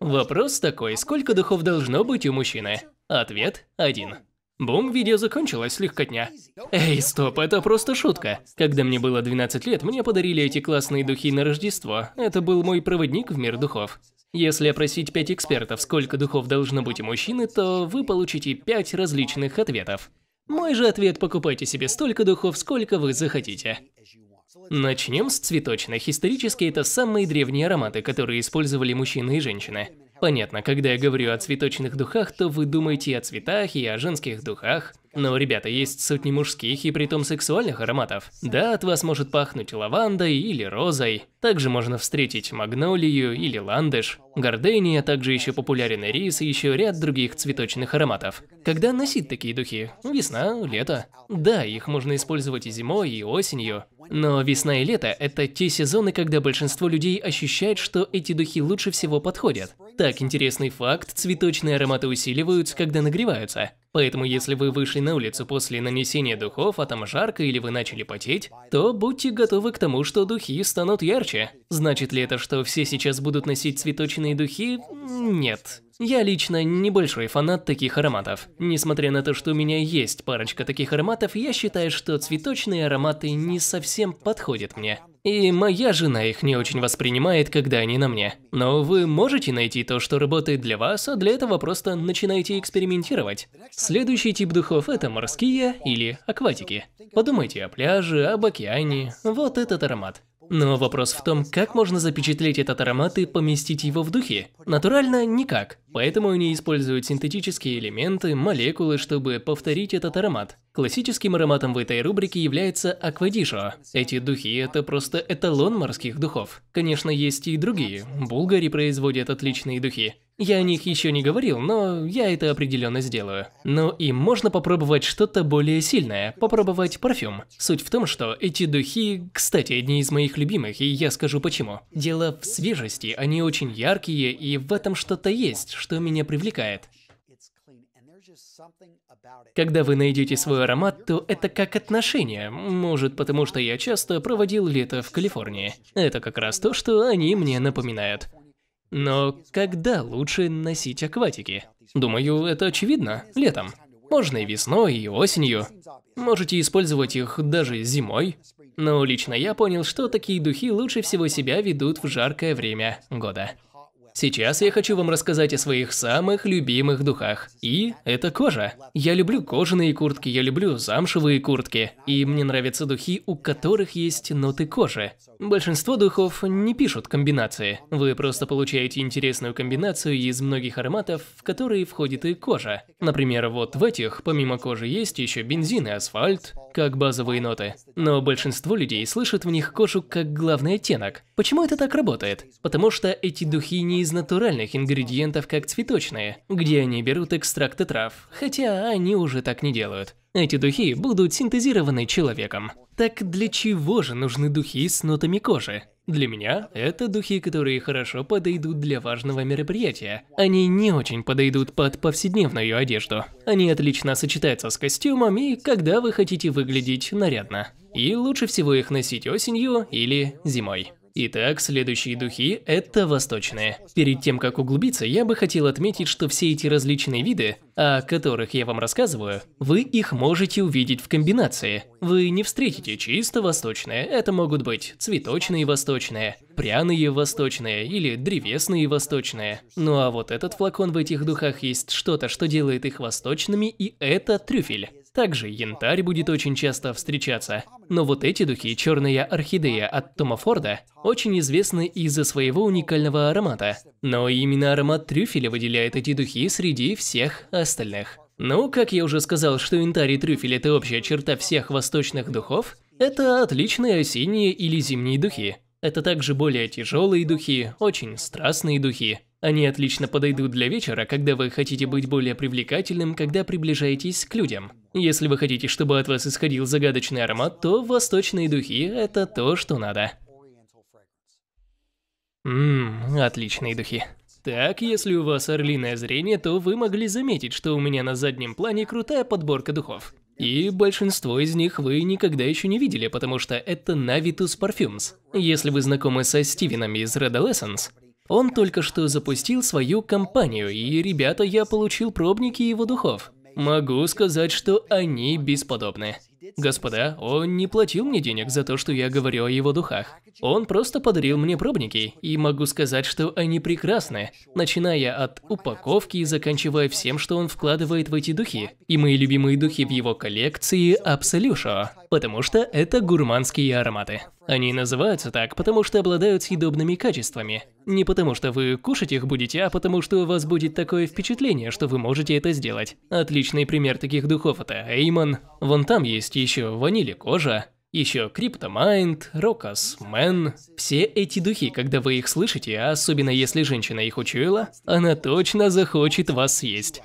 Вопрос такой, сколько духов должно быть у мужчины? Ответ – один. Бум, видео закончилось, легкотня. Эй, стоп, это просто шутка. Когда мне было 12 лет, мне подарили эти классные духи на Рождество. Это был мой проводник в мир духов. Если опросить 5 экспертов, сколько духов должно быть у мужчины, то вы получите 5 различных ответов. Мой же ответ – покупайте себе столько духов, сколько вы захотите. Начнем с цветочных. Исторически это самые древние ароматы, которые использовали мужчины и женщины. Понятно, когда я говорю о цветочных духах, то вы думаете о цветах, и о женских духах. Но, ну, ребята, есть сотни мужских и притом сексуальных ароматов. Да, от вас может пахнуть лавандой или розой. Также можно встретить магнолию или ландыш, гордения, также еще популярен рис и еще ряд других цветочных ароматов. Когда носить такие духи? Весна, лето. Да, их можно использовать и зимой, и осенью. Но весна и лето – это те сезоны, когда большинство людей ощущает, что эти духи лучше всего подходят. Так, интересный факт, цветочные ароматы усиливаются, когда нагреваются. Поэтому если вы вышли на улицу после нанесения духов, а там жарко или вы начали потеть, то будьте готовы к тому, что духи станут ярче. Значит ли это, что все сейчас будут носить цветочные духи? Нет. Я лично небольшой фанат таких ароматов. Несмотря на то, что у меня есть парочка таких ароматов, я считаю, что цветочные ароматы не совсем подходят мне. И моя жена их не очень воспринимает, когда они на мне. Но вы можете найти то, что работает для вас, а для этого просто начинайте экспериментировать. Следующий тип духов – это морские или акватики. Подумайте о пляже, об океане. Вот этот аромат. Но вопрос в том, как можно запечатлеть этот аромат и поместить его в духе? Натурально никак. Поэтому они используют синтетические элементы, молекулы, чтобы повторить этот аромат. Классическим ароматом в этой рубрике является аквадишо. Эти духи – это просто эталон морских духов. Конечно, есть и другие. Булгари производят отличные духи. Я о них еще не говорил, но я это определенно сделаю. Но им можно попробовать что-то более сильное, попробовать парфюм. Суть в том, что эти духи, кстати, одни из моих любимых, и я скажу почему. Дело в свежести, они очень яркие, и в этом что-то есть, что меня привлекает. Когда вы найдете свой аромат, то это как отношения. Может, потому что я часто проводил лето в Калифорнии. Это как раз то, что они мне напоминают. Но когда лучше носить акватики? Думаю, это очевидно, летом. Можно и весной, и осенью. Можете использовать их даже зимой. Но лично я понял, что такие духи лучше всего себя ведут в жаркое время года. Сейчас я хочу вам рассказать о своих самых любимых духах. И это кожа. Я люблю кожаные куртки, я люблю замшевые куртки. И мне нравятся духи, у которых есть ноты кожи. Большинство духов не пишут комбинации. Вы просто получаете интересную комбинацию из многих ароматов, в которые входит и кожа. Например, вот в этих, помимо кожи, есть еще бензин и асфальт, как базовые ноты. Но большинство людей слышат в них кожу как главный оттенок. Почему это так работает? Потому что эти духи не из натуральных ингредиентов, как цветочные, где они берут экстракты трав, хотя они уже так не делают. Эти духи будут синтезированы человеком. Так для чего же нужны духи с нотами кожи? Для меня это духи, которые хорошо подойдут для важного мероприятия. Они не очень подойдут под повседневную одежду. Они отлично сочетаются с костюмом и когда вы хотите выглядеть нарядно. И лучше всего их носить осенью или зимой. Итак, следующие духи – это восточные. Перед тем, как углубиться, я бы хотел отметить, что все эти различные виды, о которых я вам рассказываю, вы их можете увидеть в комбинации. Вы не встретите чисто восточные, это могут быть цветочные восточные, пряные восточные или древесные восточные. Ну а вот этот флакон в этих духах есть что-то, что делает их восточными, и это трюфель. Также янтарь будет очень часто встречаться. Но вот эти духи, черная орхидея от Тома Форда, очень известны из-за своего уникального аромата. Но именно аромат трюфеля выделяет эти духи среди всех остальных. Ну, как я уже сказал, что янтарь и трюфель – это общая черта всех восточных духов, это отличные осенние или зимние духи. Это также более тяжелые духи, очень страстные духи, они отлично подойдут для вечера, когда вы хотите быть более привлекательным, когда приближаетесь к людям. Если вы хотите, чтобы от вас исходил загадочный аромат, то восточные духи – это то, что надо. Ммм, отличные духи. Так, если у вас орлиное зрение, то вы могли заметить, что у меня на заднем плане крутая подборка духов. И большинство из них вы никогда еще не видели, потому что это Navitus Parfums. Если вы знакомы со Стивеном из Red Essence. Он только что запустил свою компанию, и, ребята, я получил пробники его духов. Могу сказать, что они бесподобны. Господа, он не платил мне денег за то, что я говорю о его духах. Он просто подарил мне пробники, и могу сказать, что они прекрасны, начиная от упаковки и заканчивая всем, что он вкладывает в эти духи. И мои любимые духи в его коллекции – Абсолюшо, потому что это гурманские ароматы. Они называются так, потому что обладают съедобными качествами, не потому что вы кушать их будете, а потому что у вас будет такое впечатление, что вы можете это сделать. Отличный пример таких духов это Эймон. Вон там есть еще ванили кожа. Еще Криптомайнд, Рокас, Мэн. Все эти духи, когда вы их слышите, особенно если женщина их учуяла, она точно захочет вас съесть.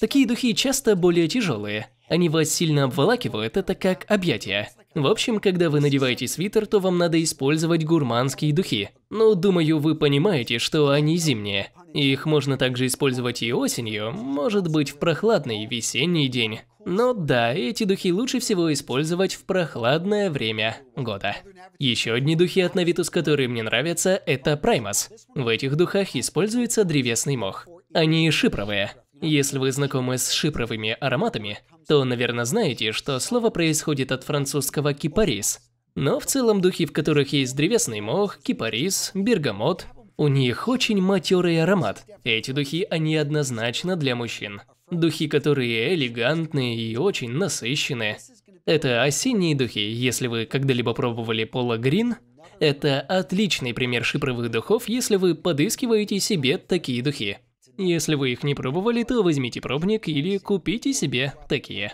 Такие духи часто более тяжелые. Они вас сильно обволакивают, это как объятия. В общем, когда вы надеваете свитер, то вам надо использовать гурманские духи. Ну, думаю, вы понимаете, что они зимние. Их можно также использовать и осенью, может быть, в прохладный весенний день. Но да, эти духи лучше всего использовать в прохладное время года. Еще одни духи от Навитус, которые мне нравятся, это Праймас. В этих духах используется древесный мох. Они шипровые. Если вы знакомы с шипровыми ароматами, то, наверное, знаете, что слово происходит от французского «кипарис». Но в целом духи, в которых есть древесный мох, кипарис, бергамот, у них очень матерый аромат. Эти духи, они однозначно для мужчин. Духи, которые элегантные и очень насыщенные. Это осенние духи, если вы когда-либо пробовали Пола Грин. Это отличный пример шипровых духов, если вы подыскиваете себе такие духи. Если вы их не пробовали, то возьмите пробник или купите себе такие.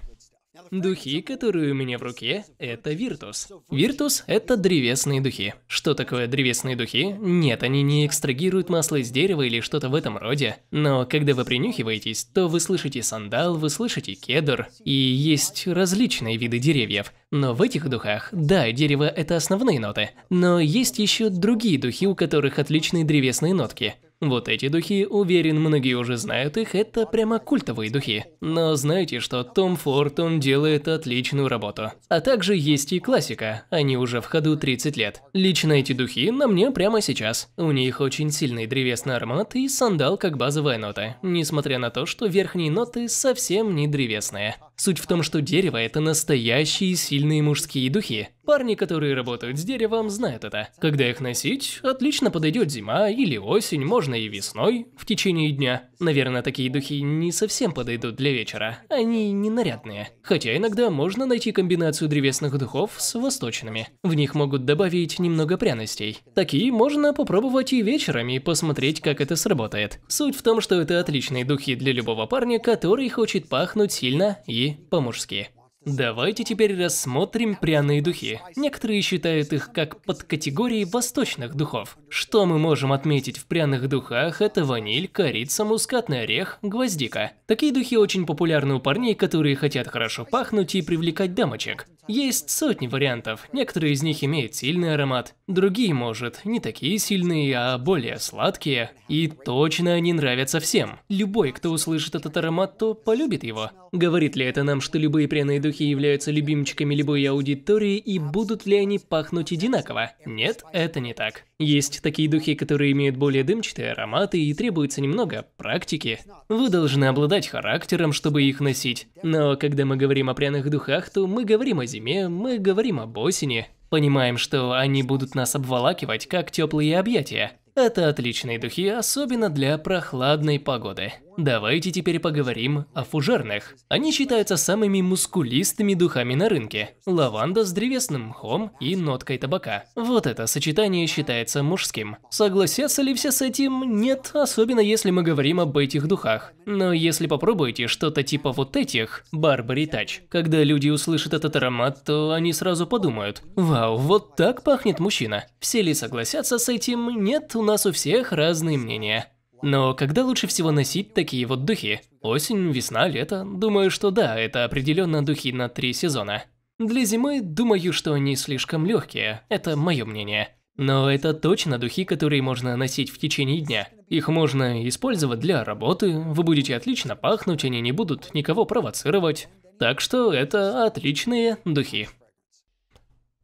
Духи, которые у меня в руке, это Виртус. Виртус – это древесные духи. Что такое древесные духи? Нет, они не экстрагируют масло из дерева или что-то в этом роде. Но когда вы принюхиваетесь, то вы слышите сандал, вы слышите кедр. И есть различные виды деревьев. Но в этих духах, да, дерево – это основные ноты. Но есть еще другие духи, у которых отличные древесные нотки. Вот эти духи, уверен, многие уже знают их, это прямо культовые духи. Но знаете, что Том Форд он делает отличную работу. А также есть и классика, они уже в ходу 30 лет. Лично эти духи на мне прямо сейчас. У них очень сильный древесный аромат и сандал как базовая нота, несмотря на то, что верхние ноты совсем не древесные. Суть в том, что дерево – это настоящие сильные мужские духи. Парни, которые работают с деревом, знают это. Когда их носить, отлично подойдет зима или осень, можно и весной, в течение дня. Наверное, такие духи не совсем подойдут для вечера, они не нарядные. Хотя иногда можно найти комбинацию древесных духов с восточными. В них могут добавить немного пряностей. Такие можно попробовать и вечером и посмотреть, как это сработает. Суть в том, что это отличные духи для любого парня, который хочет пахнуть сильно и духи по-мужски. Давайте теперь рассмотрим пряные духи. Некоторые считают их как подкатегории восточных духов. Что мы можем отметить в пряных духах – это ваниль, корица, мускатный орех, гвоздика. Такие духи очень популярны у парней, которые хотят хорошо пахнуть и привлекать дамочек. Есть сотни вариантов, некоторые из них имеют сильный аромат, другие, может, не такие сильные, а более сладкие. И точно они нравятся всем. Любой, кто услышит этот аромат, то полюбит его. Говорит ли это нам, что любые пряные духи являются любимчиками любой аудитории и будут ли они пахнуть одинаково? Нет, это не так. Есть такие духи, которые имеют более дымчатые ароматы и требуется немного практики. Вы должны обладать характером, чтобы их носить. Но когда мы говорим о пряных духах, то мы говорим о зиме, мы говорим об осени. Понимаем, что они будут нас обволакивать, как теплые объятия. Это отличные духи, особенно для прохладной погоды. Давайте теперь поговорим о фужерных. Они считаются самыми мускулистыми духами на рынке. Лаванда с древесным мхом и ноткой табака. Вот это сочетание считается мужским. Согласятся ли все с этим? Нет, особенно если мы говорим об этих духах. Но если попробуете что-то типа вот этих, Барбари Тач, когда люди услышат этот аромат, то они сразу подумают, вау, вот так пахнет мужчина. Все ли согласятся с этим? Нет, у нас у всех разные мнения. Но когда лучше всего носить такие вот духи? Осень, весна, лето? Думаю, что да, это определенно духи на три сезона. Для зимы, думаю, что они слишком легкие, это мое мнение. Но это точно духи, которые можно носить в течение дня. Их можно использовать для работы, вы будете отлично пахнуть, они не будут никого провоцировать. Так что это отличные духи.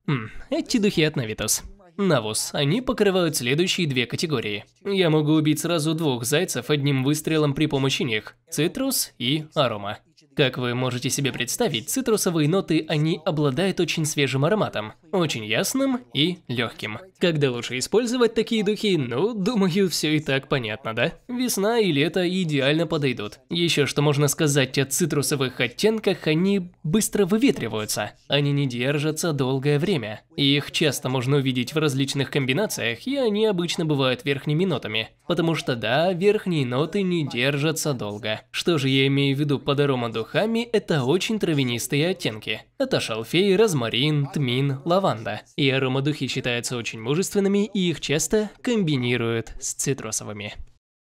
Хм, эти духи от Навитас навоз. Они покрывают следующие две категории. Я могу убить сразу двух зайцев одним выстрелом при помощи них – цитрус и арома. Как вы можете себе представить, цитрусовые ноты, они обладают очень свежим ароматом, очень ясным и легким. Когда лучше использовать такие духи, ну, думаю, все и так понятно, да? Весна и лето идеально подойдут. Еще что можно сказать о цитрусовых оттенках, они быстро выветриваются. Они не держатся долгое время. Их часто можно увидеть в различных комбинациях, и они обычно бывают верхними нотами. Потому что да, верхние ноты не держатся долго. Что же я имею в виду под аромадух? духами – это очень травянистые оттенки. Это шалфей, розмарин, тмин, лаванда. И аромадухи считаются очень мужественными, и их часто комбинируют с цитрусовыми.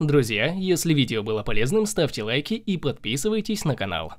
Друзья, если видео было полезным, ставьте лайки и подписывайтесь на канал.